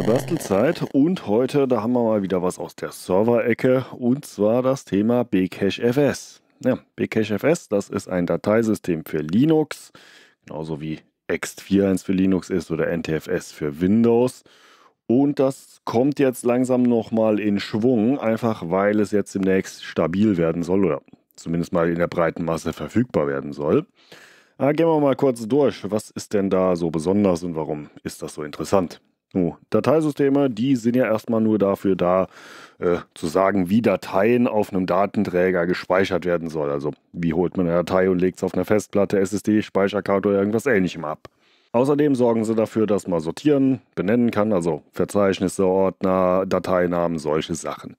der Bastelzeit und heute, da haben wir mal wieder was aus der Server-Ecke und zwar das Thema bcachefs. Ja, bcachefs, das ist ein Dateisystem für Linux, genauso wie ext41 für Linux ist oder NTFS für Windows. Und das kommt jetzt langsam nochmal in Schwung, einfach weil es jetzt demnächst stabil werden soll oder zumindest mal in der breiten Masse verfügbar werden soll. Ah, gehen wir mal kurz durch. Was ist denn da so besonders und warum ist das so interessant? No, Dateisysteme, die sind ja erstmal nur dafür da, äh, zu sagen, wie Dateien auf einem Datenträger gespeichert werden soll. Also wie holt man eine Datei und legt es auf einer Festplatte, SSD, Speicherkarte oder irgendwas ähnlichem ab. Außerdem sorgen sie dafür, dass man sortieren, benennen kann, also Verzeichnisse, Ordner, Dateinamen, solche Sachen.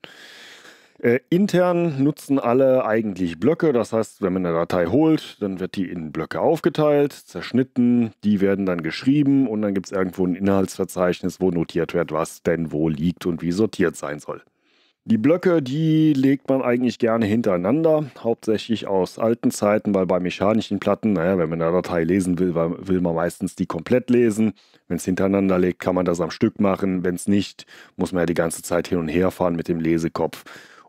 Äh, intern nutzen alle eigentlich Blöcke, das heißt, wenn man eine Datei holt, dann wird die in Blöcke aufgeteilt, zerschnitten, die werden dann geschrieben und dann gibt es irgendwo ein Inhaltsverzeichnis, wo notiert wird, was denn wo liegt und wie sortiert sein soll. Die Blöcke, die legt man eigentlich gerne hintereinander, hauptsächlich aus alten Zeiten, weil bei mechanischen Platten, naja, wenn man eine Datei lesen will, will man meistens die komplett lesen. Wenn es hintereinander legt, kann man das am Stück machen. Wenn es nicht, muss man ja die ganze Zeit hin und her fahren mit dem Lesekopf.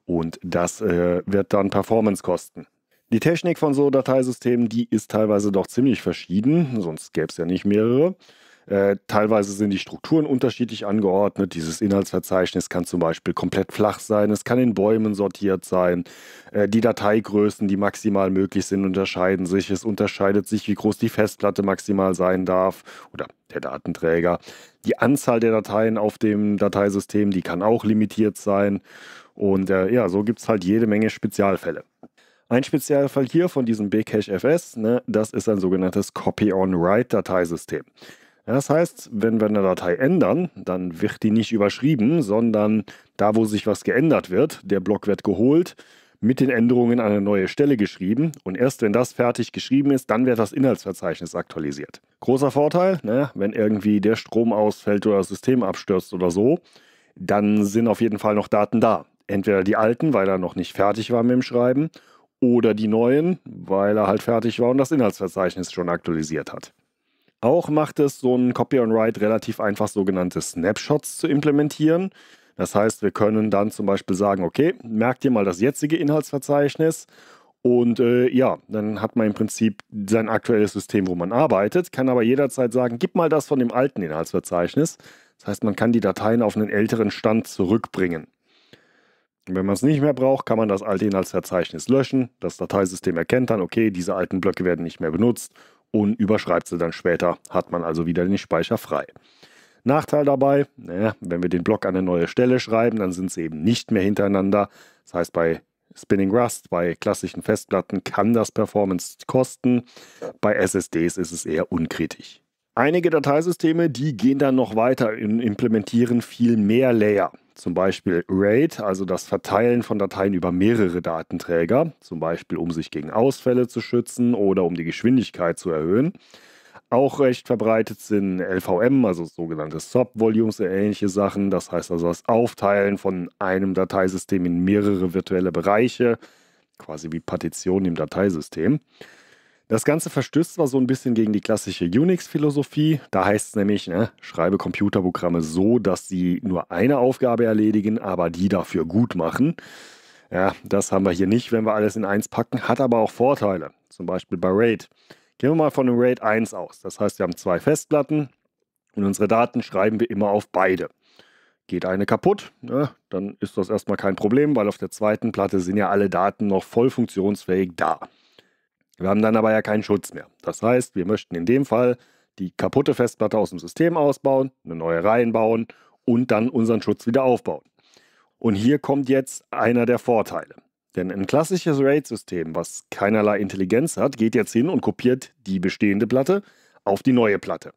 Und das äh, wird dann Performance kosten. Die Technik von so Dateisystemen, die ist teilweise doch ziemlich verschieden, sonst gäbe es ja nicht mehrere. Äh, teilweise sind die Strukturen unterschiedlich angeordnet. Dieses Inhaltsverzeichnis kann zum Beispiel komplett flach sein, es kann in Bäumen sortiert sein. Äh, die Dateigrößen, die maximal möglich sind, unterscheiden sich. Es unterscheidet sich, wie groß die Festplatte maximal sein darf oder der Datenträger. Die Anzahl der Dateien auf dem Dateisystem, die kann auch limitiert sein. Und äh, ja, so gibt es halt jede Menge Spezialfälle. Ein Spezialfall hier von diesem bcachefs, ne, das ist ein sogenanntes Copy-on-Write-Dateisystem. Das heißt, wenn wir eine Datei ändern, dann wird die nicht überschrieben, sondern da, wo sich was geändert wird, der Block wird geholt, mit den Änderungen an eine neue Stelle geschrieben und erst wenn das fertig geschrieben ist, dann wird das Inhaltsverzeichnis aktualisiert. Großer Vorteil, ne, wenn irgendwie der Strom ausfällt oder das System abstürzt oder so, dann sind auf jeden Fall noch Daten da entweder die alten, weil er noch nicht fertig war mit dem Schreiben, oder die neuen, weil er halt fertig war und das Inhaltsverzeichnis schon aktualisiert hat. Auch macht es so ein Copy on Write relativ einfach, sogenannte Snapshots zu implementieren. Das heißt, wir können dann zum Beispiel sagen, okay, merkt ihr mal das jetzige Inhaltsverzeichnis und äh, ja, dann hat man im Prinzip sein aktuelles System, wo man arbeitet, kann aber jederzeit sagen, gib mal das von dem alten Inhaltsverzeichnis. Das heißt, man kann die Dateien auf einen älteren Stand zurückbringen. Und wenn man es nicht mehr braucht, kann man das alte Inhaltsverzeichnis löschen. Das Dateisystem erkennt dann, okay, diese alten Blöcke werden nicht mehr benutzt und überschreibt sie dann später. Hat man also wieder den Speicher frei. Nachteil dabei, naja, wenn wir den Block an eine neue Stelle schreiben, dann sind sie eben nicht mehr hintereinander. Das heißt, bei Spinning Rust, bei klassischen Festplatten kann das Performance kosten. Bei SSDs ist es eher unkritisch. Einige Dateisysteme, die gehen dann noch weiter und implementieren viel mehr Layer. Zum Beispiel RAID, also das Verteilen von Dateien über mehrere Datenträger, zum Beispiel um sich gegen Ausfälle zu schützen oder um die Geschwindigkeit zu erhöhen. Auch recht verbreitet sind LVM, also sogenannte Subvolumes und ähnliche Sachen. Das heißt also das Aufteilen von einem Dateisystem in mehrere virtuelle Bereiche, quasi wie Partitionen im Dateisystem. Das Ganze verstößt zwar so ein bisschen gegen die klassische Unix-Philosophie, da heißt es nämlich, ne, schreibe Computerprogramme so, dass sie nur eine Aufgabe erledigen, aber die dafür gut machen. Ja, das haben wir hier nicht, wenn wir alles in eins packen, hat aber auch Vorteile, zum Beispiel bei RAID. Gehen wir mal von einem RAID 1 aus, das heißt, wir haben zwei Festplatten und unsere Daten schreiben wir immer auf beide. Geht eine kaputt, ne, dann ist das erstmal kein Problem, weil auf der zweiten Platte sind ja alle Daten noch voll funktionsfähig da. Wir haben dann aber ja keinen Schutz mehr. Das heißt, wir möchten in dem Fall die kaputte Festplatte aus dem System ausbauen, eine neue reinbauen und dann unseren Schutz wieder aufbauen. Und hier kommt jetzt einer der Vorteile. Denn ein klassisches RAID-System, was keinerlei Intelligenz hat, geht jetzt hin und kopiert die bestehende Platte auf die neue Platte.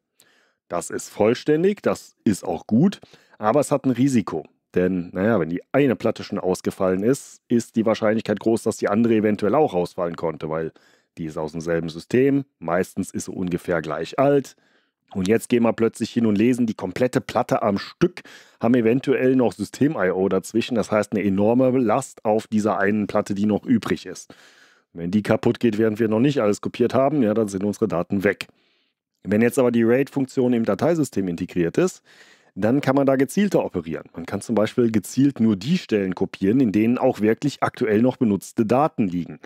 Das ist vollständig, das ist auch gut, aber es hat ein Risiko. Denn, naja, wenn die eine Platte schon ausgefallen ist, ist die Wahrscheinlichkeit groß, dass die andere eventuell auch ausfallen konnte, weil die ist aus demselben System, meistens ist sie ungefähr gleich alt. Und jetzt gehen wir plötzlich hin und lesen die komplette Platte am Stück, haben eventuell noch System-IO dazwischen, das heißt eine enorme Last auf dieser einen Platte, die noch übrig ist. Wenn die kaputt geht, während wir noch nicht alles kopiert haben, ja, dann sind unsere Daten weg. Wenn jetzt aber die RAID-Funktion im Dateisystem integriert ist, dann kann man da gezielter operieren. Man kann zum Beispiel gezielt nur die Stellen kopieren, in denen auch wirklich aktuell noch benutzte Daten liegen.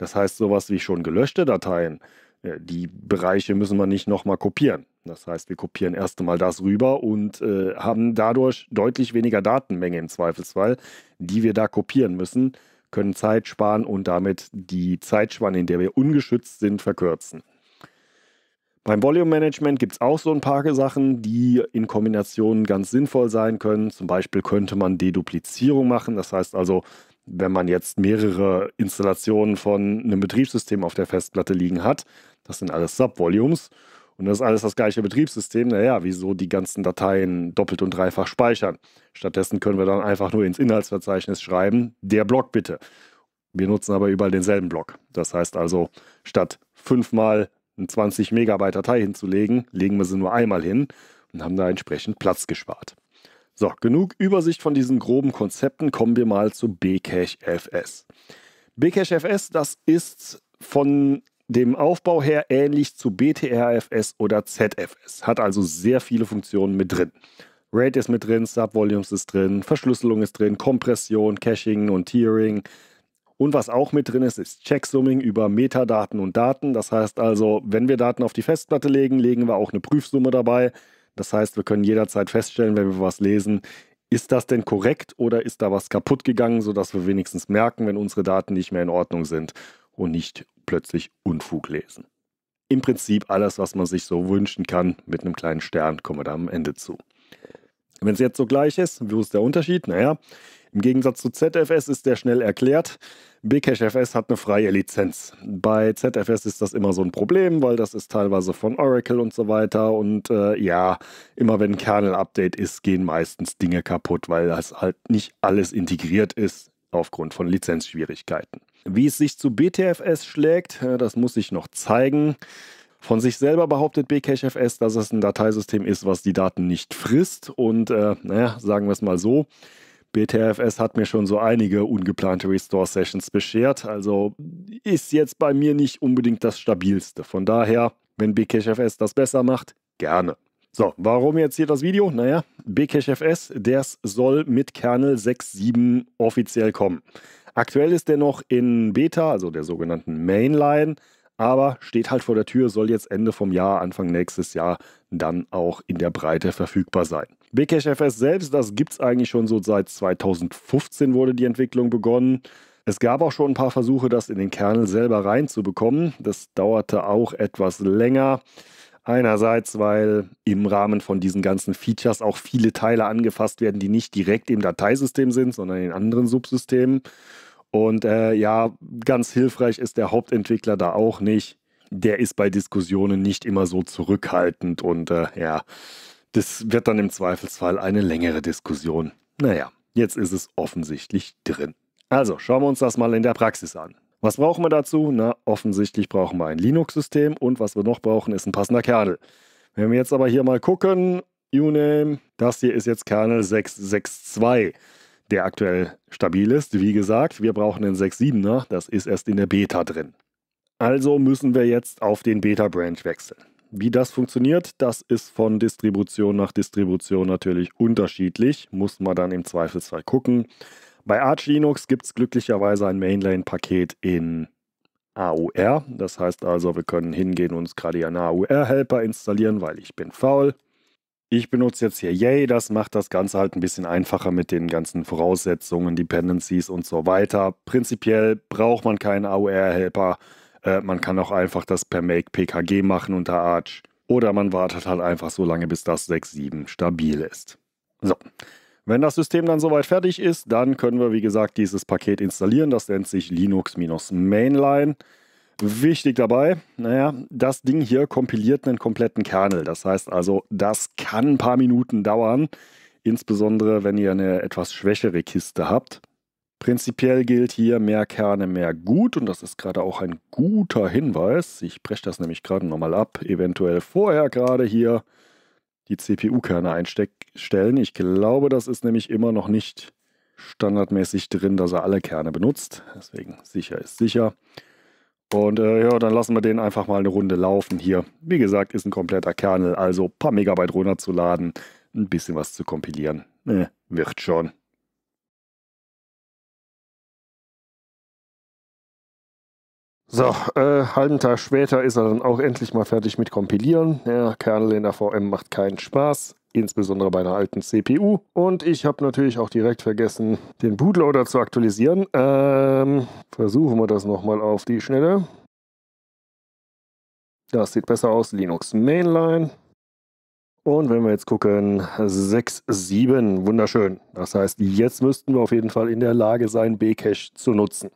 Das heißt, sowas wie schon gelöschte Dateien, äh, die Bereiche müssen wir nicht nochmal kopieren. Das heißt, wir kopieren erst einmal das rüber und äh, haben dadurch deutlich weniger Datenmenge im Zweifelsfall, die wir da kopieren müssen, können Zeit sparen und damit die Zeitspanne, in der wir ungeschützt sind, verkürzen. Beim Volume Management gibt es auch so ein paar Sachen, die in Kombination ganz sinnvoll sein können. Zum Beispiel könnte man Deduplizierung machen, das heißt also wenn man jetzt mehrere Installationen von einem Betriebssystem auf der Festplatte liegen hat, das sind alles Subvolumes und das ist alles das gleiche Betriebssystem, naja, wieso die ganzen Dateien doppelt und dreifach speichern? Stattdessen können wir dann einfach nur ins Inhaltsverzeichnis schreiben, der Block bitte. Wir nutzen aber überall denselben Block. Das heißt also, statt fünfmal eine 20 Megabyte Datei hinzulegen, legen wir sie nur einmal hin und haben da entsprechend Platz gespart. So, genug Übersicht von diesen groben Konzepten. Kommen wir mal zu Bcache FS. Bcache FS, das ist von dem Aufbau her ähnlich zu BTRFS oder ZFS. Hat also sehr viele Funktionen mit drin. RAID ist mit drin, Subvolumes ist drin, Verschlüsselung ist drin, Kompression, Caching und Tiering. Und was auch mit drin ist, ist Checksumming über Metadaten und Daten. Das heißt also, wenn wir Daten auf die Festplatte legen, legen wir auch eine Prüfsumme dabei. Das heißt, wir können jederzeit feststellen, wenn wir was lesen, ist das denn korrekt oder ist da was kaputt gegangen, sodass wir wenigstens merken, wenn unsere Daten nicht mehr in Ordnung sind und nicht plötzlich Unfug lesen. Im Prinzip alles, was man sich so wünschen kann, mit einem kleinen Stern kommen wir da am Ende zu. Wenn es jetzt so gleich ist, wo ist der Unterschied? Naja, im Gegensatz zu ZFS ist der schnell erklärt. BcashFS hat eine freie Lizenz. Bei ZFS ist das immer so ein Problem, weil das ist teilweise von Oracle und so weiter. Und äh, ja, immer wenn ein Kernel-Update ist, gehen meistens Dinge kaputt, weil das halt nicht alles integriert ist aufgrund von Lizenzschwierigkeiten. Wie es sich zu BTFS schlägt, äh, das muss ich noch zeigen. Von sich selber behauptet BcashFS, dass es ein Dateisystem ist, was die Daten nicht frisst. Und äh, naja, sagen wir es mal so, BTFS hat mir schon so einige ungeplante Restore-Sessions beschert. Also ist jetzt bei mir nicht unbedingt das stabilste. Von daher, wenn BKFS das besser macht, gerne. So, warum jetzt hier das Video? Naja, BKFS, der soll mit Kernel 6.7 offiziell kommen. Aktuell ist der noch in Beta, also der sogenannten Mainline, aber steht halt vor der Tür, soll jetzt Ende vom Jahr, Anfang nächstes Jahr dann auch in der Breite verfügbar sein. BCacheFS selbst, das gibt es eigentlich schon so seit 2015 wurde die Entwicklung begonnen. Es gab auch schon ein paar Versuche, das in den Kernel selber reinzubekommen. Das dauerte auch etwas länger. Einerseits, weil im Rahmen von diesen ganzen Features auch viele Teile angefasst werden, die nicht direkt im Dateisystem sind, sondern in anderen Subsystemen. Und äh, ja, ganz hilfreich ist der Hauptentwickler da auch nicht. Der ist bei Diskussionen nicht immer so zurückhaltend und äh, ja, das wird dann im Zweifelsfall eine längere Diskussion. Naja, jetzt ist es offensichtlich drin. Also schauen wir uns das mal in der Praxis an. Was brauchen wir dazu? Na, offensichtlich brauchen wir ein Linux-System und was wir noch brauchen, ist ein passender Kernel. Wenn wir jetzt aber hier mal gucken, uname, das hier ist jetzt Kernel 662, der aktuell stabil ist. Wie gesagt, wir brauchen den 67er, das ist erst in der Beta drin. Also müssen wir jetzt auf den Beta-Branch wechseln. Wie das funktioniert, das ist von Distribution nach Distribution natürlich unterschiedlich, muss man dann im Zweifelsfall gucken. Bei Arch Linux gibt es glücklicherweise ein Mainline-Paket in AUR. Das heißt also, wir können hingehen und uns gerade einen AUR-Helper installieren, weil ich bin faul. Ich benutze jetzt hier Yay, das macht das Ganze halt ein bisschen einfacher mit den ganzen Voraussetzungen, Dependencies und so weiter. Prinzipiell braucht man keinen AUR-Helper äh, man kann auch einfach das per Make PKG machen unter Arch. Oder man wartet halt einfach so lange, bis das 6.7 stabil ist. So. Wenn das System dann soweit fertig ist, dann können wir, wie gesagt, dieses Paket installieren. Das nennt sich Linux-Mainline. Wichtig dabei, naja, das Ding hier kompiliert einen kompletten Kernel. Das heißt also, das kann ein paar Minuten dauern, insbesondere wenn ihr eine etwas schwächere Kiste habt. Prinzipiell gilt hier mehr Kerne, mehr Gut und das ist gerade auch ein guter Hinweis. Ich breche das nämlich gerade nochmal ab, eventuell vorher gerade hier die CPU-Kerne einstellen. Ich glaube, das ist nämlich immer noch nicht standardmäßig drin, dass er alle Kerne benutzt. Deswegen sicher ist sicher. Und äh, ja, dann lassen wir den einfach mal eine Runde laufen hier. Wie gesagt, ist ein kompletter Kernel, also ein paar Megabyte runterzuladen, ein bisschen was zu kompilieren. Äh, wird schon. So, äh, halben Tag später ist er dann auch endlich mal fertig mit Kompilieren. Ja, Kernel in der VM macht keinen Spaß, insbesondere bei einer alten CPU. Und ich habe natürlich auch direkt vergessen, den Bootloader zu aktualisieren. Ähm, versuchen wir das nochmal auf die Schnelle. Das sieht besser aus, Linux Mainline. Und wenn wir jetzt gucken, 6.7, wunderschön. Das heißt, jetzt müssten wir auf jeden Fall in der Lage sein, Bcache zu nutzen.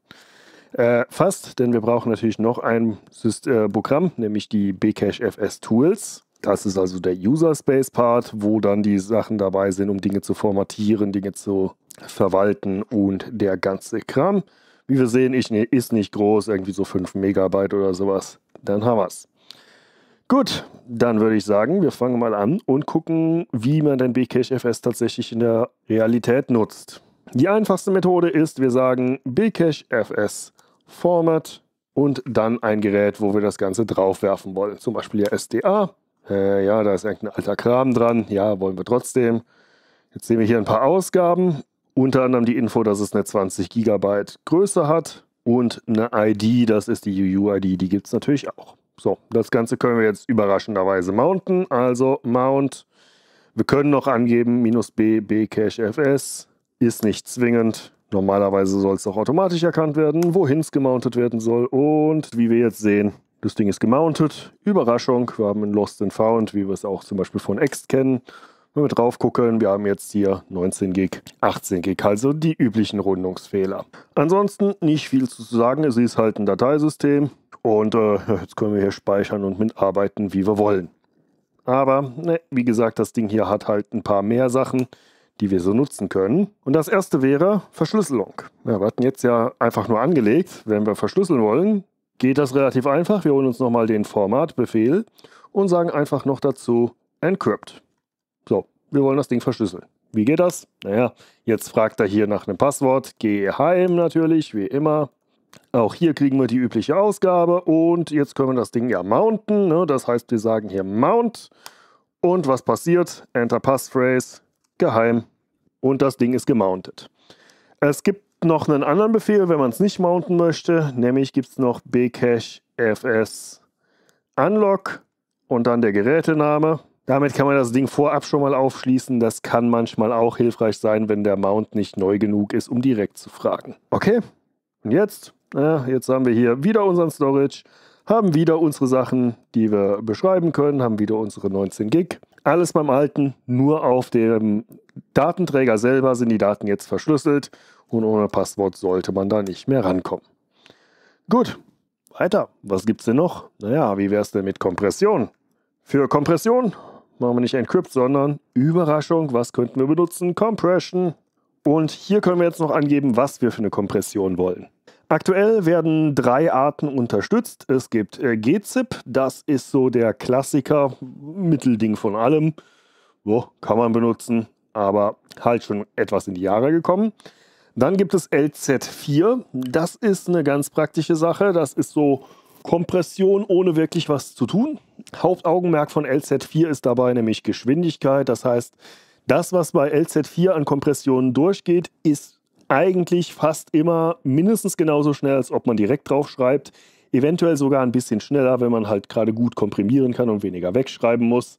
Äh, fast, denn wir brauchen natürlich noch ein System, äh, Programm, nämlich die Bcash FS Tools. Das ist also der User Space Part, wo dann die Sachen dabei sind, um Dinge zu formatieren, Dinge zu verwalten und der ganze Kram. Wie wir sehen, ich, ne, ist nicht groß, irgendwie so 5 Megabyte oder sowas. Dann haben wir es. Gut, dann würde ich sagen, wir fangen mal an und gucken, wie man den Bcache FS tatsächlich in der Realität nutzt. Die einfachste Methode ist, wir sagen Bcache FS Format und dann ein Gerät, wo wir das Ganze draufwerfen wollen. Zum Beispiel ja SDA. Äh, ja, da ist irgendein alter Kram dran. Ja, wollen wir trotzdem. Jetzt sehen wir hier ein paar Ausgaben. Unter anderem die Info, dass es eine 20 GB Größe hat und eine ID, das ist die UUID, die gibt es natürlich auch. So, das Ganze können wir jetzt überraschenderweise mounten. Also Mount. Wir können noch angeben, minus B, B Cache FS. Ist nicht zwingend. Normalerweise soll es auch automatisch erkannt werden, wohin es gemountet werden soll und wie wir jetzt sehen, das Ding ist gemountet. Überraschung, wir haben ein Lost and Found, wie wir es auch zum Beispiel von Ext kennen. Wenn wir drauf gucken, wir haben jetzt hier 19 Gig, 18 Gig, also die üblichen Rundungsfehler. Ansonsten nicht viel zu sagen, es ist halt ein Dateisystem und äh, jetzt können wir hier speichern und mitarbeiten, wie wir wollen. Aber ne, wie gesagt, das Ding hier hat halt ein paar mehr Sachen die wir so nutzen können. Und das erste wäre Verschlüsselung. Ja, wir hatten jetzt ja einfach nur angelegt, wenn wir verschlüsseln wollen, geht das relativ einfach. Wir holen uns nochmal den Formatbefehl und sagen einfach noch dazu encrypt. So, wir wollen das Ding verschlüsseln. Wie geht das? Naja, jetzt fragt er hier nach einem Passwort. Geheim natürlich, wie immer. Auch hier kriegen wir die übliche Ausgabe und jetzt können wir das Ding ja mounten. Ne? Das heißt, wir sagen hier Mount und was passiert? Enter Passphrase, geheim und das Ding ist gemountet. Es gibt noch einen anderen Befehl, wenn man es nicht mounten möchte, nämlich gibt es noch bcache fs unlock und dann der Gerätename. Damit kann man das Ding vorab schon mal aufschließen. Das kann manchmal auch hilfreich sein, wenn der Mount nicht neu genug ist, um direkt zu fragen. Okay, und jetzt, ja, jetzt haben wir hier wieder unseren Storage, haben wieder unsere Sachen, die wir beschreiben können, haben wieder unsere 19 Gig alles beim Alten, nur auf dem Datenträger selber sind die Daten jetzt verschlüsselt und ohne Passwort sollte man da nicht mehr rankommen. Gut, weiter. Was gibt's denn noch? Naja, wie wär's denn mit Kompression? Für Kompression machen wir nicht Encrypt, sondern Überraschung, was könnten wir benutzen? Compression. Und hier können wir jetzt noch angeben, was wir für eine Kompression wollen. Aktuell werden drei Arten unterstützt. Es gibt äh, GZIP, das ist so der Klassiker, Mittelding von allem. Wo kann man benutzen, aber halt schon etwas in die Jahre gekommen. Dann gibt es LZ4, das ist eine ganz praktische Sache. Das ist so Kompression ohne wirklich was zu tun. Hauptaugenmerk von LZ4 ist dabei nämlich Geschwindigkeit. Das heißt, das, was bei LZ4 an Kompressionen durchgeht, ist eigentlich fast immer mindestens genauso schnell, als ob man direkt drauf schreibt. Eventuell sogar ein bisschen schneller, wenn man halt gerade gut komprimieren kann und weniger wegschreiben muss.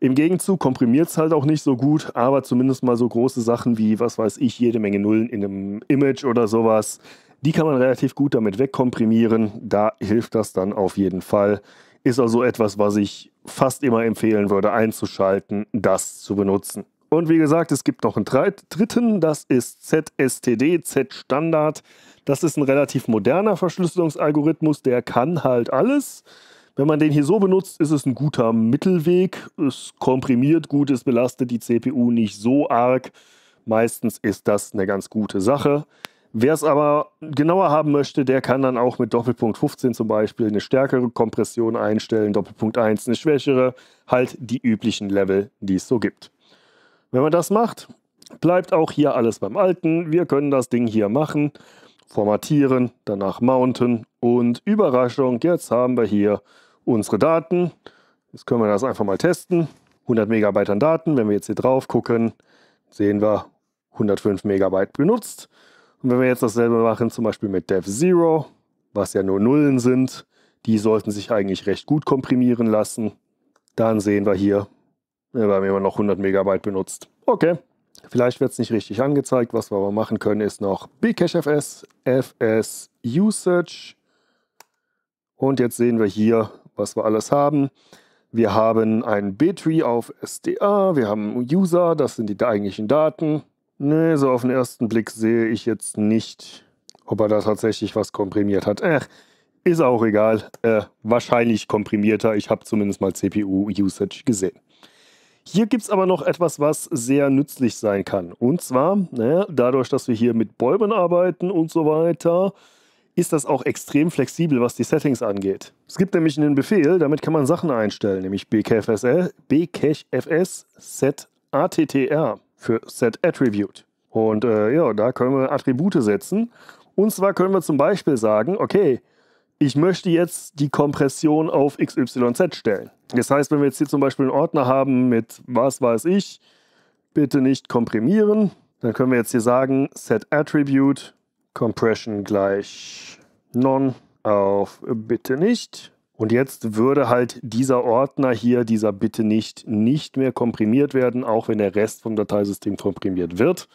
Im Gegenzug komprimiert es halt auch nicht so gut, aber zumindest mal so große Sachen wie, was weiß ich, jede Menge Nullen in einem Image oder sowas, die kann man relativ gut damit wegkomprimieren. Da hilft das dann auf jeden Fall. Ist also etwas, was ich fast immer empfehlen würde, einzuschalten, das zu benutzen. Und wie gesagt, es gibt noch einen dritten, das ist ZSTD, Z-Standard. Das ist ein relativ moderner Verschlüsselungsalgorithmus, der kann halt alles. Wenn man den hier so benutzt, ist es ein guter Mittelweg. Es komprimiert gut, es belastet die CPU nicht so arg. Meistens ist das eine ganz gute Sache. Wer es aber genauer haben möchte, der kann dann auch mit Doppelpunkt 15 zum Beispiel eine stärkere Kompression einstellen, Doppelpunkt 1 eine schwächere, halt die üblichen Level, die es so gibt. Wenn man das macht, bleibt auch hier alles beim Alten. Wir können das Ding hier machen, formatieren, danach mounten und Überraschung, jetzt haben wir hier unsere Daten. Jetzt können wir das einfach mal testen. 100 Megabyte an Daten. Wenn wir jetzt hier drauf gucken, sehen wir 105 Megabyte benutzt. Und wenn wir jetzt dasselbe machen, zum Beispiel mit Dev0, was ja nur Nullen sind, die sollten sich eigentlich recht gut komprimieren lassen. Dann sehen wir hier Ne, wir haben immer noch 100 Megabyte benutzt. Okay, vielleicht wird es nicht richtig angezeigt. Was wir aber machen können, ist noch bcachefs, fs usage. Und jetzt sehen wir hier, was wir alles haben. Wir haben ein B-Tree auf SDA, wir haben User, das sind die eigentlichen Daten. Ne, so auf den ersten Blick sehe ich jetzt nicht, ob er da tatsächlich was komprimiert hat. Ach, äh, ist auch egal. Äh, wahrscheinlich komprimierter. Ich habe zumindest mal CPU-Usage gesehen. Hier gibt es aber noch etwas, was sehr nützlich sein kann. Und zwar, ne, dadurch, dass wir hier mit Bäumen arbeiten und so weiter, ist das auch extrem flexibel, was die Settings angeht. Es gibt nämlich einen Befehl, damit kann man Sachen einstellen, nämlich bkfs, bkfs set attr für set attribute. Und äh, ja, da können wir Attribute setzen. Und zwar können wir zum Beispiel sagen, okay, ich möchte jetzt die Kompression auf XYZ stellen. Das heißt, wenn wir jetzt hier zum Beispiel einen Ordner haben mit was weiß ich, bitte nicht komprimieren, dann können wir jetzt hier sagen, set attribute compression gleich none auf bitte nicht. Und jetzt würde halt dieser Ordner hier, dieser bitte nicht, nicht mehr komprimiert werden, auch wenn der Rest vom Dateisystem komprimiert wird.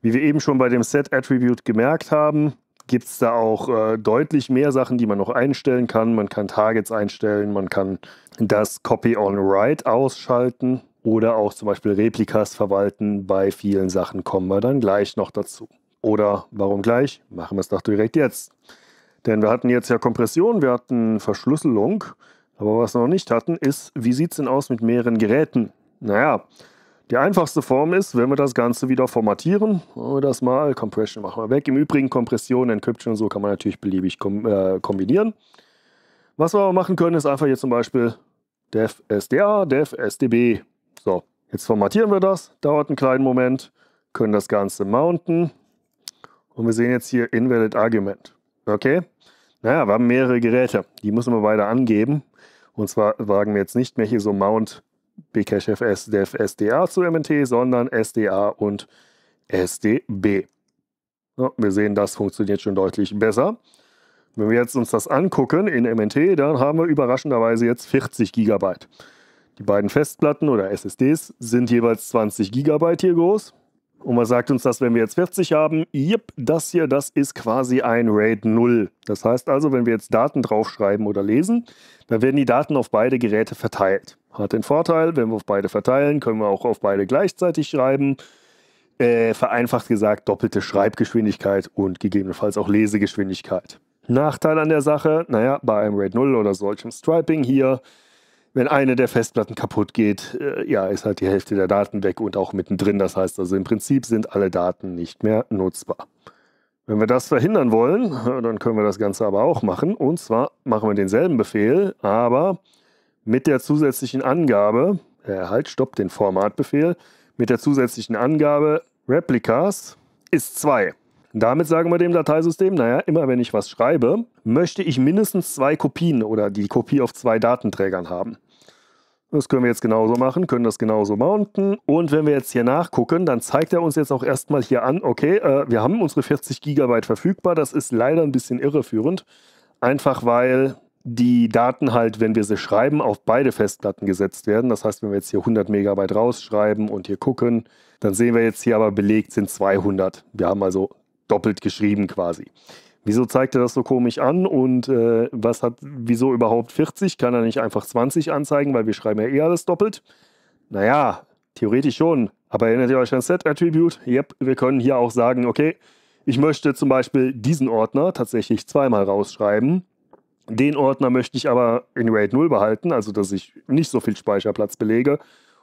Wie wir eben schon bei dem Set Attribute gemerkt haben, gibt es da auch äh, deutlich mehr Sachen, die man noch einstellen kann. Man kann Targets einstellen, man kann das Copy on Write ausschalten oder auch zum Beispiel Replikas verwalten. Bei vielen Sachen kommen wir dann gleich noch dazu. Oder warum gleich? Machen wir es doch direkt jetzt. Denn wir hatten jetzt ja Kompression, wir hatten Verschlüsselung. Aber was wir noch nicht hatten, ist, wie sieht es denn aus mit mehreren Geräten? Naja, die einfachste Form ist, wenn wir das Ganze wieder formatieren, das mal Compression machen wir weg. Im Übrigen Kompression, Encryption und so kann man natürlich beliebig kom äh, kombinieren. Was wir aber machen können, ist einfach hier zum Beispiel def sda, def sdb. So, jetzt formatieren wir das, dauert einen kleinen Moment, können das Ganze mounten und wir sehen jetzt hier invalid argument. Okay, naja, wir haben mehrere Geräte, die müssen wir beide angeben. Und zwar wagen wir jetzt nicht mehr hier so Mount bcachefs, dev, sda zu MNT, sondern sda und sdb. Ja, wir sehen, das funktioniert schon deutlich besser. Wenn wir jetzt uns das angucken in MNT, dann haben wir überraschenderweise jetzt 40 GB. Die beiden Festplatten oder SSDs sind jeweils 20 GB hier groß. Und man sagt uns dass wenn wir jetzt 40 haben? Jep, das hier, das ist quasi ein RAID 0. Das heißt also, wenn wir jetzt Daten draufschreiben oder lesen, dann werden die Daten auf beide Geräte verteilt. Hat den Vorteil, wenn wir auf beide verteilen, können wir auch auf beide gleichzeitig schreiben. Äh, vereinfacht gesagt, doppelte Schreibgeschwindigkeit und gegebenenfalls auch Lesegeschwindigkeit. Nachteil an der Sache, naja, bei einem RAID 0 oder solchem Striping hier, wenn eine der Festplatten kaputt geht, äh, ja, ist halt die Hälfte der Daten weg und auch mittendrin. Das heißt also, im Prinzip sind alle Daten nicht mehr nutzbar. Wenn wir das verhindern wollen, äh, dann können wir das Ganze aber auch machen. Und zwar machen wir denselben Befehl, aber mit der zusätzlichen Angabe, äh, halt, stopp den Formatbefehl, mit der zusätzlichen Angabe Replicas ist 2. Damit sagen wir dem Dateisystem, naja, immer wenn ich was schreibe, möchte ich mindestens zwei Kopien oder die Kopie auf zwei Datenträgern haben. Das können wir jetzt genauso machen, können das genauso mounten. Und wenn wir jetzt hier nachgucken, dann zeigt er uns jetzt auch erstmal hier an, okay, äh, wir haben unsere 40 GB verfügbar. Das ist leider ein bisschen irreführend, einfach weil die Daten halt, wenn wir sie schreiben, auf beide Festplatten gesetzt werden. Das heißt, wenn wir jetzt hier 100 Megabyte rausschreiben und hier gucken, dann sehen wir jetzt hier aber belegt sind 200. Wir haben also doppelt geschrieben quasi. Wieso zeigt er das so komisch an und äh, was hat, wieso überhaupt 40? Kann er nicht einfach 20 anzeigen, weil wir schreiben ja eh alles doppelt? Naja, theoretisch schon. Aber erinnert ihr euch an Set-Attribute? Yep, wir können hier auch sagen, okay, ich möchte zum Beispiel diesen Ordner tatsächlich zweimal rausschreiben den Ordner möchte ich aber in RAID 0 behalten, also dass ich nicht so viel Speicherplatz belege.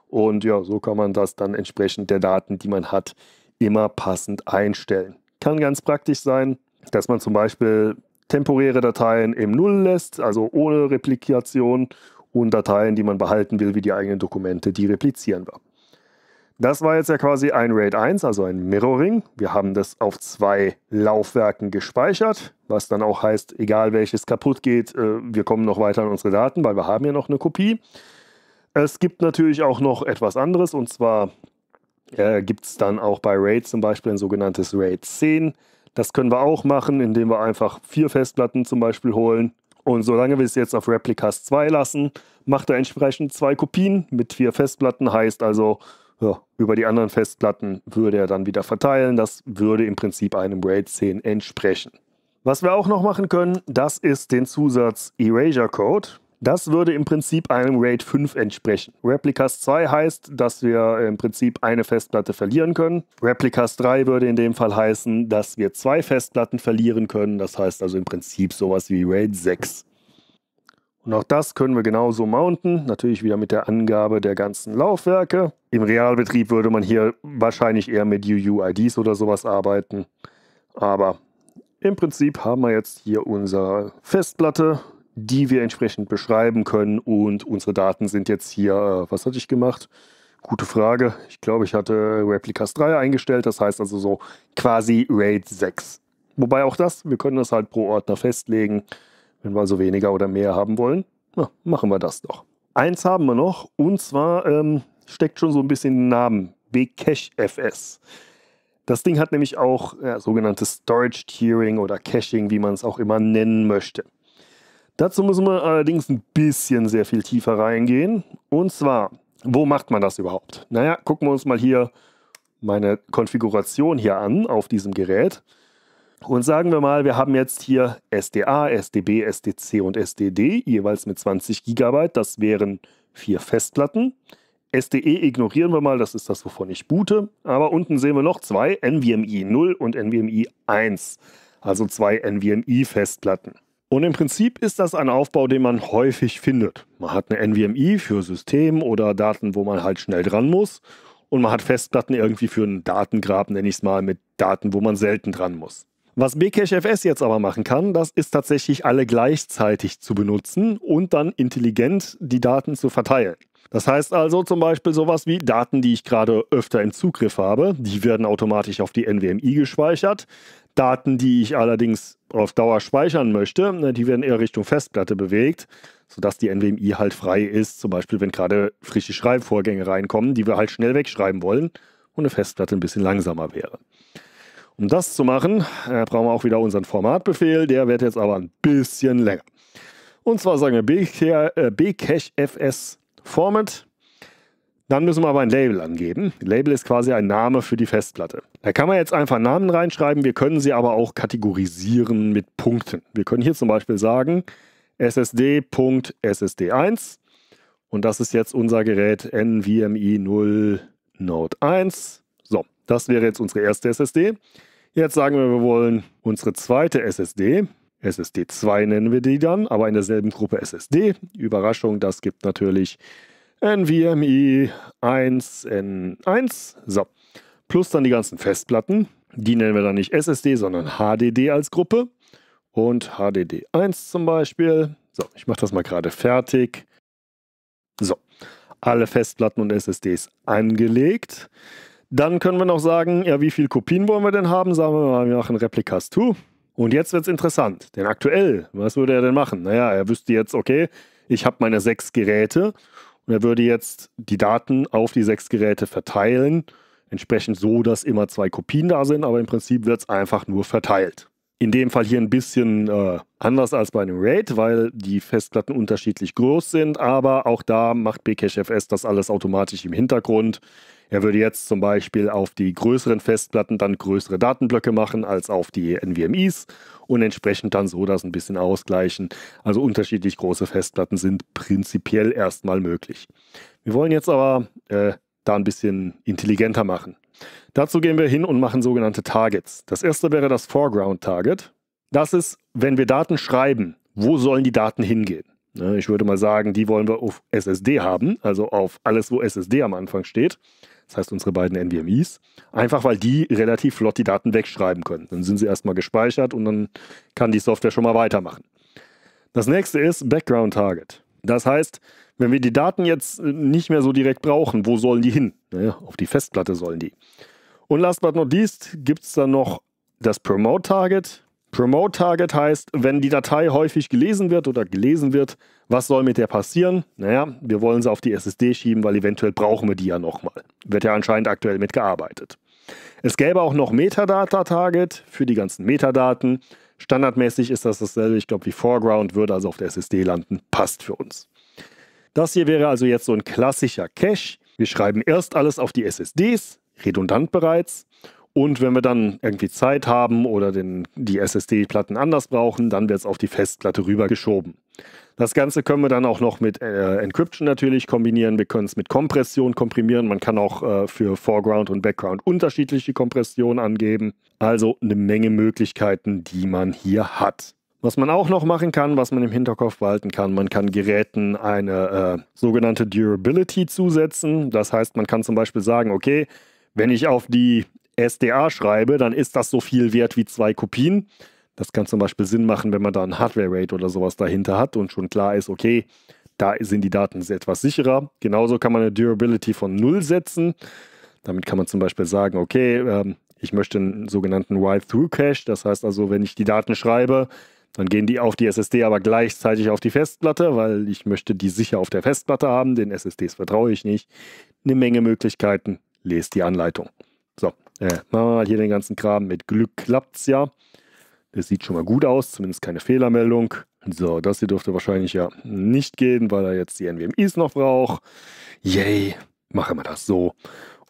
Und ja, so kann man das dann entsprechend der Daten, die man hat, immer passend einstellen. Kann ganz praktisch sein, dass man zum Beispiel temporäre Dateien im Null lässt, also ohne Replikation, und Dateien, die man behalten will, wie die eigenen Dokumente, die replizieren wir. Das war jetzt ja quasi ein RAID 1, also ein Mirroring. Wir haben das auf zwei Laufwerken gespeichert, was dann auch heißt, egal welches kaputt geht, äh, wir kommen noch weiter an unsere Daten, weil wir haben ja noch eine Kopie. Es gibt natürlich auch noch etwas anderes und zwar äh, gibt es dann auch bei RAID zum Beispiel ein sogenanntes RAID 10. Das können wir auch machen, indem wir einfach vier Festplatten zum Beispiel holen. Und solange wir es jetzt auf Replicas 2 lassen, macht er entsprechend zwei Kopien mit vier Festplatten, heißt also ja, über die anderen Festplatten würde er dann wieder verteilen. Das würde im Prinzip einem RAID 10 entsprechen. Was wir auch noch machen können, das ist den Zusatz Erasure Code. Das würde im Prinzip einem RAID 5 entsprechen. Replicas 2 heißt, dass wir im Prinzip eine Festplatte verlieren können. Replicas 3 würde in dem Fall heißen, dass wir zwei Festplatten verlieren können. Das heißt also im Prinzip sowas wie RAID 6. Und auch das können wir genauso mounten, natürlich wieder mit der Angabe der ganzen Laufwerke. Im Realbetrieb würde man hier wahrscheinlich eher mit UUIDs oder sowas arbeiten. Aber im Prinzip haben wir jetzt hier unsere Festplatte, die wir entsprechend beschreiben können. Und unsere Daten sind jetzt hier, äh, was hatte ich gemacht? Gute Frage. Ich glaube, ich hatte Replicas 3 eingestellt, das heißt also so quasi RAID 6. Wobei auch das, wir können das halt pro Ordner festlegen. Wenn wir also weniger oder mehr haben wollen, na, machen wir das doch. Eins haben wir noch, und zwar ähm, steckt schon so ein bisschen den Namen Bcache-FS. Das Ding hat nämlich auch ja, sogenanntes Storage Tiering oder Caching, wie man es auch immer nennen möchte. Dazu müssen wir allerdings ein bisschen sehr viel tiefer reingehen. Und zwar, wo macht man das überhaupt? Naja, gucken wir uns mal hier meine Konfiguration hier an auf diesem Gerät. Und sagen wir mal, wir haben jetzt hier SDA, SDB, SDC und SDD, jeweils mit 20 GB. Das wären vier Festplatten. SDE ignorieren wir mal, das ist das, wovon ich boote. Aber unten sehen wir noch zwei NVMe 0 und NVMe 1, also zwei NVMe-Festplatten. Und im Prinzip ist das ein Aufbau, den man häufig findet. Man hat eine NVMe für System oder Daten, wo man halt schnell dran muss. Und man hat Festplatten irgendwie für einen Datengrab, nenne ich es mal, mit Daten, wo man selten dran muss. Was Bcache.fs jetzt aber machen kann, das ist tatsächlich alle gleichzeitig zu benutzen und dann intelligent die Daten zu verteilen. Das heißt also zum Beispiel sowas wie Daten, die ich gerade öfter im Zugriff habe, die werden automatisch auf die NVMI gespeichert. Daten, die ich allerdings auf Dauer speichern möchte, ne, die werden eher Richtung Festplatte bewegt, sodass die NVMI halt frei ist. Zum Beispiel, wenn gerade frische Schreibvorgänge reinkommen, die wir halt schnell wegschreiben wollen und eine Festplatte ein bisschen langsamer wäre. Um das zu machen, äh, brauchen wir auch wieder unseren Formatbefehl. Der wird jetzt aber ein bisschen länger. Und zwar sagen wir bcachefs äh, format. Dann müssen wir aber ein Label angeben. Label ist quasi ein Name für die Festplatte. Da kann man jetzt einfach Namen reinschreiben. Wir können sie aber auch kategorisieren mit Punkten. Wir können hier zum Beispiel sagen ssd.ssd1 und das ist jetzt unser Gerät NVMe 0 Node 1. Das wäre jetzt unsere erste SSD. Jetzt sagen wir, wir wollen unsere zweite SSD. SSD 2 nennen wir die dann, aber in derselben Gruppe SSD. Überraschung, das gibt natürlich NVMe 1 N1. So. Plus dann die ganzen Festplatten. Die nennen wir dann nicht SSD, sondern HDD als Gruppe. Und HDD1 zum Beispiel. So, ich mache das mal gerade fertig. So, alle Festplatten und SSDs angelegt. Dann können wir noch sagen, ja, wie viele Kopien wollen wir denn haben? Sagen wir mal, wir machen Replikas 2. Und jetzt wird es interessant, denn aktuell, was würde er denn machen? Naja, er wüsste jetzt, okay, ich habe meine sechs Geräte und er würde jetzt die Daten auf die sechs Geräte verteilen, entsprechend so, dass immer zwei Kopien da sind, aber im Prinzip wird es einfach nur verteilt in dem Fall hier ein bisschen äh, anders als bei einem RAID, weil die Festplatten unterschiedlich groß sind, aber auch da macht BCacheFS das alles automatisch im Hintergrund. Er würde jetzt zum Beispiel auf die größeren Festplatten dann größere Datenblöcke machen als auf die NVMEs und entsprechend dann so das ein bisschen ausgleichen. Also unterschiedlich große Festplatten sind prinzipiell erstmal möglich. Wir wollen jetzt aber äh, da ein bisschen intelligenter machen. Dazu gehen wir hin und machen sogenannte Targets. Das erste wäre das Foreground Target. Das ist, wenn wir Daten schreiben, wo sollen die Daten hingehen? Ne, ich würde mal sagen, die wollen wir auf SSD haben, also auf alles, wo SSD am Anfang steht. Das heißt unsere beiden NVMEs. Einfach weil die relativ flott die Daten wegschreiben können. Dann sind sie erstmal gespeichert und dann kann die Software schon mal weitermachen. Das nächste ist Background Target. Das heißt, wenn wir die Daten jetzt äh, nicht mehr so direkt brauchen, wo sollen die hin? Naja, auf die Festplatte sollen die. Und last but not least gibt es dann noch das Promote-Target. Promote-Target heißt, wenn die Datei häufig gelesen wird oder gelesen wird, was soll mit der passieren? Naja, wir wollen sie auf die SSD schieben, weil eventuell brauchen wir die ja nochmal. Wird ja anscheinend aktuell mitgearbeitet. Es gäbe auch noch Metadata-Target für die ganzen Metadaten. Standardmäßig ist das dasselbe, ich glaube, wie Foreground, würde also auf der SSD landen. Passt für uns. Das hier wäre also jetzt so ein klassischer Cache. Wir schreiben erst alles auf die SSDs, redundant bereits. Und wenn wir dann irgendwie Zeit haben oder den, die SSD-Platten anders brauchen, dann wird es auf die Festplatte rübergeschoben. Das Ganze können wir dann auch noch mit äh, Encryption natürlich kombinieren. Wir können es mit Kompression komprimieren. Man kann auch äh, für Foreground und Background unterschiedliche Kompressionen angeben. Also eine Menge Möglichkeiten, die man hier hat. Was man auch noch machen kann, was man im Hinterkopf behalten kann, man kann Geräten eine äh, sogenannte Durability zusetzen. Das heißt, man kann zum Beispiel sagen, okay, wenn ich auf die SDA schreibe, dann ist das so viel wert wie zwei Kopien. Das kann zum Beispiel Sinn machen, wenn man da ein Hardware-Rate oder sowas dahinter hat und schon klar ist, okay, da sind die Daten etwas sicherer. Genauso kann man eine Durability von 0 setzen. Damit kann man zum Beispiel sagen, okay, ähm, ich möchte einen sogenannten Write-Through-Cache. Das heißt also, wenn ich die Daten schreibe, dann gehen die auf die SSD aber gleichzeitig auf die Festplatte, weil ich möchte die sicher auf der Festplatte haben. Den SSDs vertraue ich nicht. Eine Menge Möglichkeiten. Lest die Anleitung. So, äh, machen wir mal hier den ganzen Kram. Mit Glück klappt's ja. Das sieht schon mal gut aus, zumindest keine Fehlermeldung. So, das hier dürfte wahrscheinlich ja nicht gehen, weil er jetzt die NVMEs noch braucht. Yay, machen wir das so.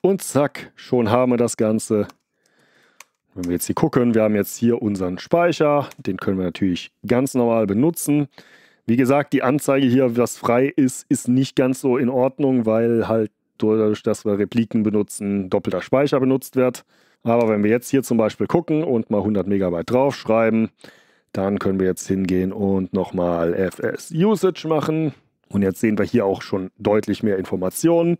Und zack, schon haben wir das Ganze. Wenn wir jetzt hier gucken, wir haben jetzt hier unseren Speicher, den können wir natürlich ganz normal benutzen. Wie gesagt, die Anzeige hier, was frei ist, ist nicht ganz so in Ordnung, weil halt dadurch, dass wir Repliken benutzen, doppelter Speicher benutzt wird. Aber wenn wir jetzt hier zum Beispiel gucken und mal 100 Megabyte draufschreiben, dann können wir jetzt hingehen und nochmal FS Usage machen. Und jetzt sehen wir hier auch schon deutlich mehr Informationen.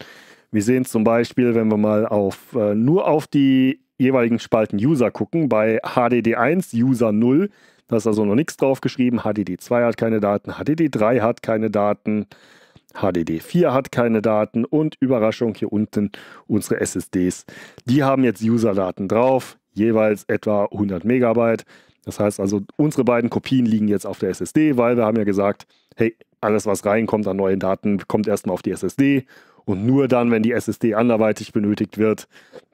Wir sehen zum Beispiel, wenn wir mal auf, äh, nur auf die jeweiligen Spalten User gucken. Bei HDD1 User 0, da ist also noch nichts drauf geschrieben. HDD2 hat keine Daten, HDD3 hat keine Daten, HDD4 hat keine Daten und Überraschung hier unten unsere SSDs. Die haben jetzt User-Daten drauf, jeweils etwa 100 Megabyte. Das heißt also, unsere beiden Kopien liegen jetzt auf der SSD, weil wir haben ja gesagt, hey, alles, was reinkommt an neuen Daten, kommt erstmal auf die SSD und nur dann, wenn die SSD anderweitig benötigt wird,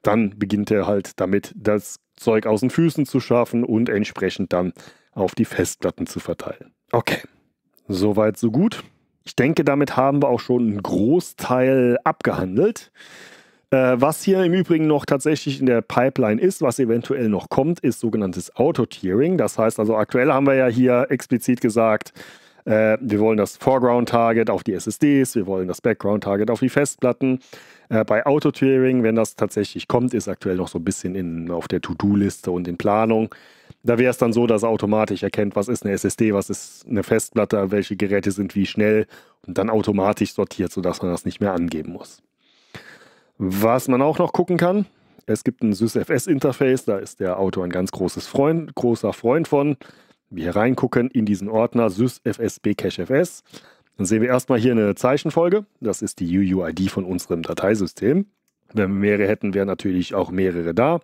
dann beginnt er halt damit, das Zeug aus den Füßen zu schaffen und entsprechend dann auf die Festplatten zu verteilen. Okay, soweit, so gut. Ich denke, damit haben wir auch schon einen Großteil abgehandelt. Äh, was hier im Übrigen noch tatsächlich in der Pipeline ist, was eventuell noch kommt, ist sogenanntes Auto-Tiering. Das heißt also, aktuell haben wir ja hier explizit gesagt, äh, wir wollen das Foreground-Target auf die SSDs, wir wollen das Background-Target auf die Festplatten. Äh, bei Auto-Tiering, wenn das tatsächlich kommt, ist aktuell noch so ein bisschen in, auf der To-Do-Liste und in Planung. Da wäre es dann so, dass er automatisch erkennt, was ist eine SSD, was ist eine Festplatte, welche Geräte sind wie schnell und dann automatisch sortiert, sodass man das nicht mehr angeben muss. Was man auch noch gucken kann, es gibt ein SysFS-Interface, da ist der Autor ein ganz großes Freund, großer Freund von wir reingucken in diesen Ordner sysfsbcachefs, dann sehen wir erstmal hier eine Zeichenfolge. Das ist die UUID von unserem Dateisystem. Wenn wir mehrere hätten, wären natürlich auch mehrere da.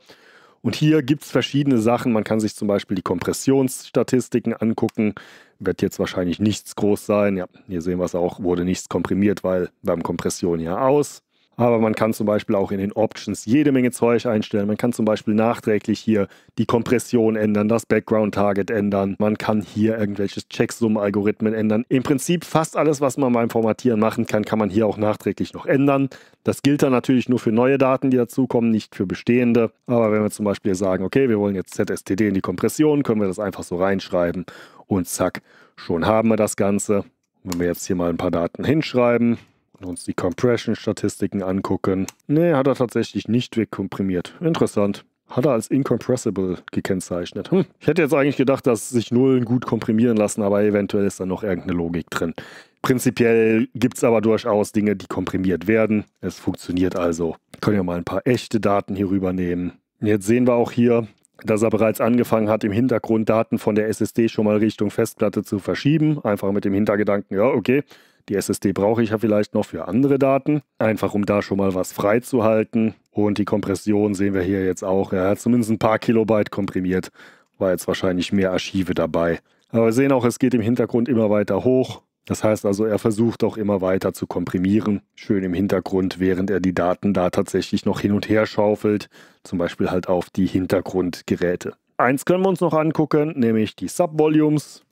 Und hier gibt es verschiedene Sachen. Man kann sich zum Beispiel die Kompressionsstatistiken angucken. Wird jetzt wahrscheinlich nichts groß sein. Ja, hier sehen wir es auch, wurde nichts komprimiert, weil beim Kompression ja aus. Aber man kann zum Beispiel auch in den Options jede Menge Zeug einstellen. Man kann zum Beispiel nachträglich hier die Kompression ändern, das Background-Target ändern. Man kann hier irgendwelche Checksum-Algorithmen ändern. Im Prinzip fast alles, was man beim Formatieren machen kann, kann man hier auch nachträglich noch ändern. Das gilt dann natürlich nur für neue Daten, die dazukommen, nicht für bestehende. Aber wenn wir zum Beispiel sagen, okay, wir wollen jetzt ZSTD in die Kompression, können wir das einfach so reinschreiben und zack, schon haben wir das Ganze. Wenn wir jetzt hier mal ein paar Daten hinschreiben, und uns die Compression-Statistiken angucken. Nee, hat er tatsächlich nicht wegkomprimiert. Interessant. Hat er als incompressible gekennzeichnet. Hm. Ich hätte jetzt eigentlich gedacht, dass sich Nullen gut komprimieren lassen, aber eventuell ist da noch irgendeine Logik drin. Prinzipiell gibt es aber durchaus Dinge, die komprimiert werden. Es funktioniert also. können wir mal ein paar echte Daten hier rübernehmen. Jetzt sehen wir auch hier, dass er bereits angefangen hat, im Hintergrund Daten von der SSD schon mal Richtung Festplatte zu verschieben. Einfach mit dem Hintergedanken, ja, okay, die SSD brauche ich ja vielleicht noch für andere Daten, einfach um da schon mal was freizuhalten. Und die Kompression sehen wir hier jetzt auch. Er hat zumindest ein paar Kilobyte komprimiert. War jetzt wahrscheinlich mehr Archive dabei. Aber wir sehen auch, es geht im Hintergrund immer weiter hoch. Das heißt also, er versucht auch immer weiter zu komprimieren, schön im Hintergrund, während er die Daten da tatsächlich noch hin und her schaufelt, zum Beispiel halt auf die Hintergrundgeräte. Eins können wir uns noch angucken, nämlich die Subvolumes.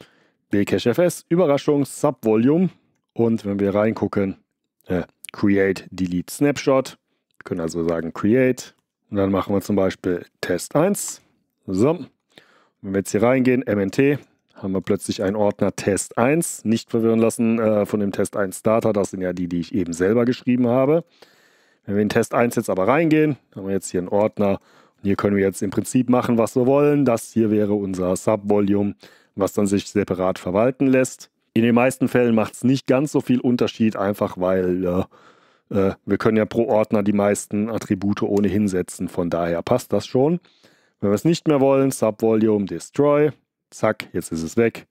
Bcache Überraschung, Subvolume. Und wenn wir reingucken, äh, Create Delete Snapshot. Wir können also sagen Create. Und dann machen wir zum Beispiel Test 1. So. wenn wir jetzt hier reingehen, MNT, haben wir plötzlich einen Ordner Test 1. Nicht verwirren lassen äh, von dem Test 1 Data. Das sind ja die, die ich eben selber geschrieben habe. Wenn wir in Test 1 jetzt aber reingehen, haben wir jetzt hier einen Ordner. Und hier können wir jetzt im Prinzip machen, was wir wollen. Das hier wäre unser Subvolume, was dann sich separat verwalten lässt. In den meisten Fällen macht es nicht ganz so viel Unterschied, einfach weil äh, äh, wir können ja pro Ordner die meisten Attribute ohnehin setzen. Von daher passt das schon. Wenn wir es nicht mehr wollen, Subvolume Destroy. Zack, jetzt ist es weg.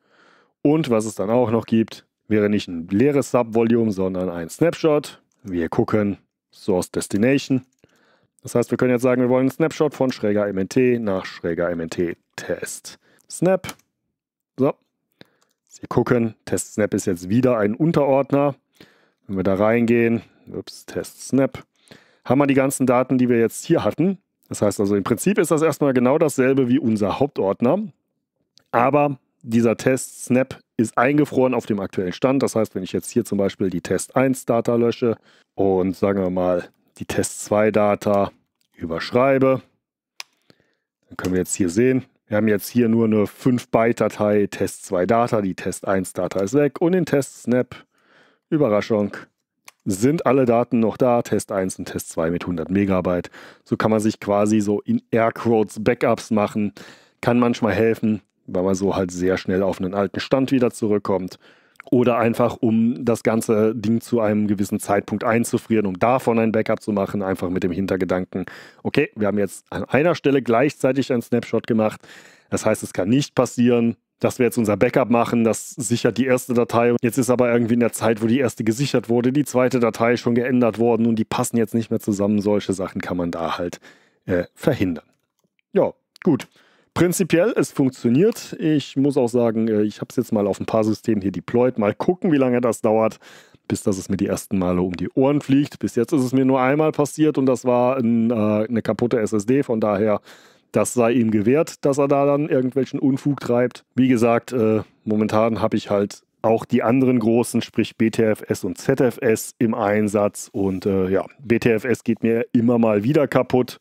Und was es dann auch noch gibt, wäre nicht ein leeres Subvolume, sondern ein Snapshot. Wir gucken Source Destination. Das heißt, wir können jetzt sagen, wir wollen einen Snapshot von schräger MNT nach schräger MNT Test. Snap. So, Sie gucken, TestSnap ist jetzt wieder ein Unterordner. Wenn wir da reingehen, ups, TestSnap, haben wir die ganzen Daten, die wir jetzt hier hatten. Das heißt also, im Prinzip ist das erstmal genau dasselbe wie unser Hauptordner. Aber dieser TestSnap ist eingefroren auf dem aktuellen Stand. Das heißt, wenn ich jetzt hier zum Beispiel die Test 1 Data lösche und sagen wir mal die Test 2 Data überschreibe, dann können wir jetzt hier sehen, wir haben jetzt hier nur eine 5-Byte-Datei, Test 2 Data, die Test 1 Data ist weg und in Test Snap, Überraschung, sind alle Daten noch da, Test 1 und Test 2 mit 100 Megabyte. So kann man sich quasi so in Aircodes Backups machen, kann manchmal helfen, weil man so halt sehr schnell auf einen alten Stand wieder zurückkommt oder einfach um das ganze Ding zu einem gewissen Zeitpunkt einzufrieren, um davon ein Backup zu machen, einfach mit dem Hintergedanken, okay, wir haben jetzt an einer Stelle gleichzeitig einen Snapshot gemacht. Das heißt, es kann nicht passieren, dass wir jetzt unser Backup machen, das sichert die erste Datei. Jetzt ist aber irgendwie in der Zeit, wo die erste gesichert wurde, die zweite Datei schon geändert worden und die passen jetzt nicht mehr zusammen. Solche Sachen kann man da halt äh, verhindern. Ja, gut prinzipiell, es funktioniert. Ich muss auch sagen, äh, ich habe es jetzt mal auf ein paar Systemen hier deployed. Mal gucken, wie lange das dauert, bis dass es mir die ersten Male um die Ohren fliegt. Bis jetzt ist es mir nur einmal passiert und das war ein, äh, eine kaputte SSD. Von daher, das sei ihm gewährt, dass er da dann irgendwelchen Unfug treibt. Wie gesagt, äh, momentan habe ich halt auch die anderen großen, sprich BTFS und ZFS im Einsatz. Und äh, ja, BTFS geht mir immer mal wieder kaputt.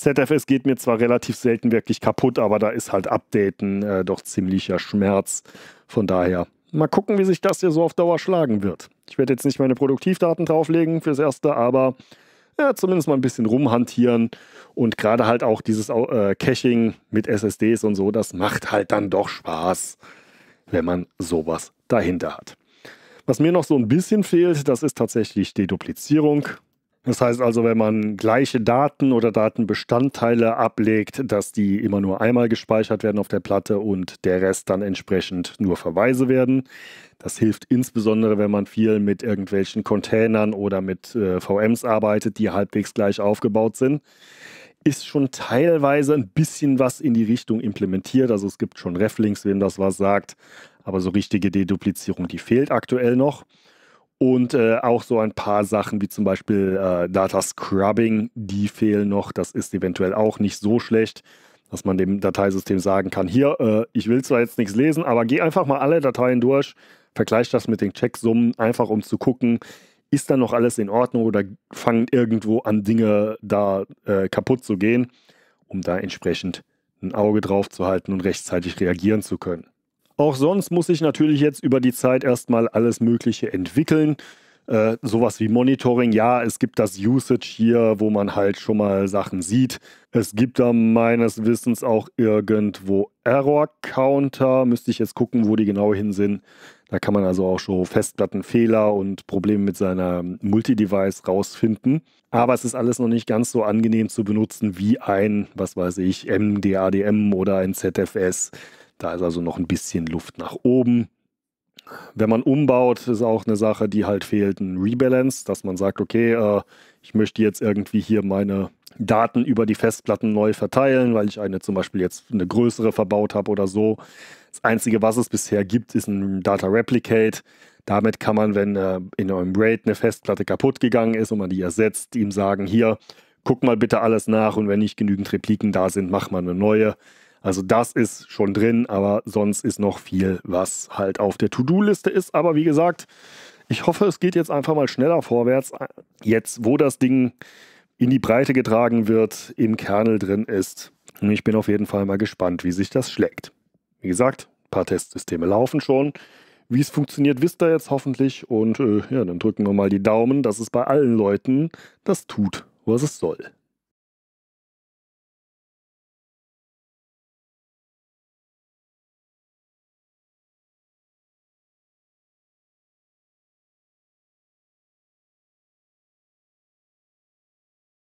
ZFS geht mir zwar relativ selten wirklich kaputt, aber da ist halt Updaten äh, doch ziemlicher Schmerz. Von daher, mal gucken, wie sich das hier so auf Dauer schlagen wird. Ich werde jetzt nicht meine Produktivdaten drauflegen fürs Erste, aber ja, zumindest mal ein bisschen rumhantieren und gerade halt auch dieses äh, Caching mit SSDs und so, das macht halt dann doch Spaß, wenn man sowas dahinter hat. Was mir noch so ein bisschen fehlt, das ist tatsächlich Deduplizierung. Das heißt also, wenn man gleiche Daten oder Datenbestandteile ablegt, dass die immer nur einmal gespeichert werden auf der Platte und der Rest dann entsprechend nur Verweise werden. Das hilft insbesondere, wenn man viel mit irgendwelchen Containern oder mit äh, VMs arbeitet, die halbwegs gleich aufgebaut sind ist schon teilweise ein bisschen was in die Richtung implementiert. Also es gibt schon Reflinks, wem das was sagt. Aber so richtige Deduplizierung, die fehlt aktuell noch. Und äh, auch so ein paar Sachen wie zum Beispiel äh, Data Scrubbing, die fehlen noch. Das ist eventuell auch nicht so schlecht, dass man dem Dateisystem sagen kann, hier, äh, ich will zwar jetzt nichts lesen, aber geh einfach mal alle Dateien durch, vergleich das mit den Checksummen, einfach um zu gucken, ist da noch alles in Ordnung oder fangen irgendwo an Dinge da äh, kaputt zu gehen, um da entsprechend ein Auge drauf zu halten und rechtzeitig reagieren zu können. Auch sonst muss ich natürlich jetzt über die Zeit erstmal alles Mögliche entwickeln. Äh, sowas wie Monitoring, ja, es gibt das Usage hier, wo man halt schon mal Sachen sieht. Es gibt da meines Wissens auch irgendwo Error-Counter. Müsste ich jetzt gucken, wo die genau hin sind. Da kann man also auch schon Festplattenfehler und Probleme mit seiner Multi-Device rausfinden. Aber es ist alles noch nicht ganz so angenehm zu benutzen wie ein, was weiß ich, MDADM oder ein ZFS. Da ist also noch ein bisschen Luft nach oben. Wenn man umbaut, ist auch eine Sache, die halt fehlt, ein Rebalance, dass man sagt, okay, äh, ich möchte jetzt irgendwie hier meine Daten über die Festplatten neu verteilen, weil ich eine zum Beispiel jetzt eine größere verbaut habe oder so. Das Einzige, was es bisher gibt, ist ein Data Replicate. Damit kann man, wenn äh, in einem RAID eine Festplatte kaputt gegangen ist und man die ersetzt, ihm sagen, hier, guck mal bitte alles nach und wenn nicht genügend Repliken da sind, mach mal eine neue. Also das ist schon drin, aber sonst ist noch viel, was halt auf der To-Do-Liste ist. Aber wie gesagt, ich hoffe, es geht jetzt einfach mal schneller vorwärts. Jetzt, wo das Ding in die Breite getragen wird, im Kernel drin ist. Und ich bin auf jeden Fall mal gespannt, wie sich das schlägt. Wie gesagt, ein paar Testsysteme laufen schon. Wie es funktioniert, wisst ihr jetzt hoffentlich. Und äh, ja, dann drücken wir mal die Daumen, dass es bei allen Leuten das tut, was es soll.